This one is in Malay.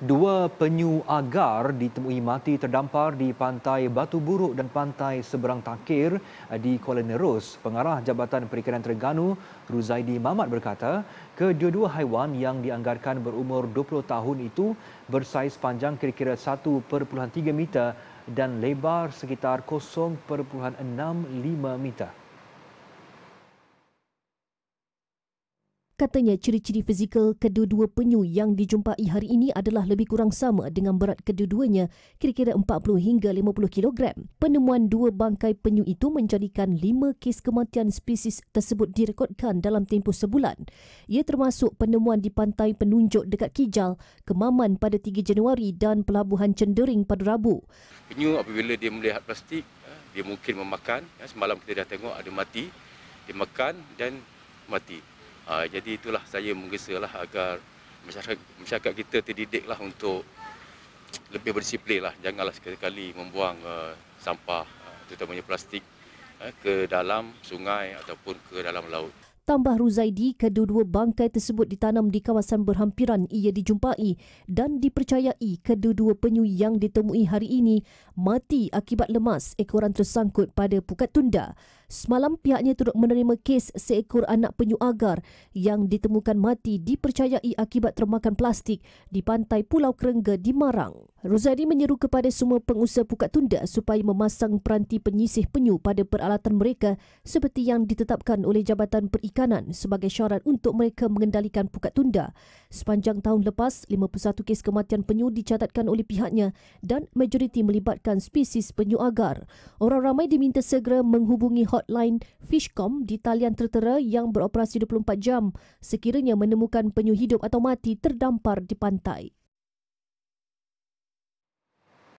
Dua penyu agar ditemui mati terdampar di pantai Batu Buruk dan pantai Seberang Takir eh, di Kuala Nerus. Pengarah Jabatan Perikanan Terengganu, Ruzaidi Mamat berkata, kedua-dua haiwan yang dianggarkan berumur 20 tahun itu bersaiz panjang kira-kira 1.3 meter dan lebar sekitar 0.65 meter. Katanya ciri-ciri fizikal kedua-dua penyu yang dijumpai hari ini adalah lebih kurang sama dengan berat kedua-duanya, kira-kira 40 hingga 50 kilogram. Penemuan dua bangkai penyu itu menjadikan lima kes kematian spesies tersebut direkodkan dalam tempoh sebulan. Ia termasuk penemuan di Pantai Penunjuk dekat Kijal, Kemaman pada 3 Januari dan Pelabuhan Cendering pada Rabu. Penyu apabila dia melihat plastik, ya, dia mungkin memakan. Ya, semalam kita dah tengok ada mati, dia makan dan mati. Uh, jadi itulah saya menggesalah agar masyarakat, masyarakat kita terdidiklah untuk lebih berdisiplin lah. Janganlah sekali-kali membuang uh, sampah, uh, terutamanya plastik, uh, ke dalam sungai ataupun ke dalam laut. Tambah Ruzaidi, kedua-dua bangkai tersebut ditanam di kawasan berhampiran ia dijumpai dan dipercayai kedua-dua penyu yang ditemui hari ini mati akibat lemas ekoran tersangkut pada pukat tunda. Semalam pihaknya turut menerima kes seekor anak penyu agar yang ditemukan mati dipercayai akibat termakan plastik di pantai Pulau Kerengga di Marang. Rozadi menyeru kepada semua pengusaha pukat tunda supaya memasang peranti penyisih penyu pada peralatan mereka seperti yang ditetapkan oleh Jabatan Perikanan sebagai syarat untuk mereka mengendalikan pukat tunda. Sepanjang tahun lepas, 51 kes kematian penyu dicatatkan oleh pihaknya dan majoriti melibatkan spesies penyu agar. Orang ramai diminta segera menghubungi hot hotline Fishcom di talian tertera yang beroperasi 24 jam sekiranya menemukan penyu hidup atau mati terdampar di pantai.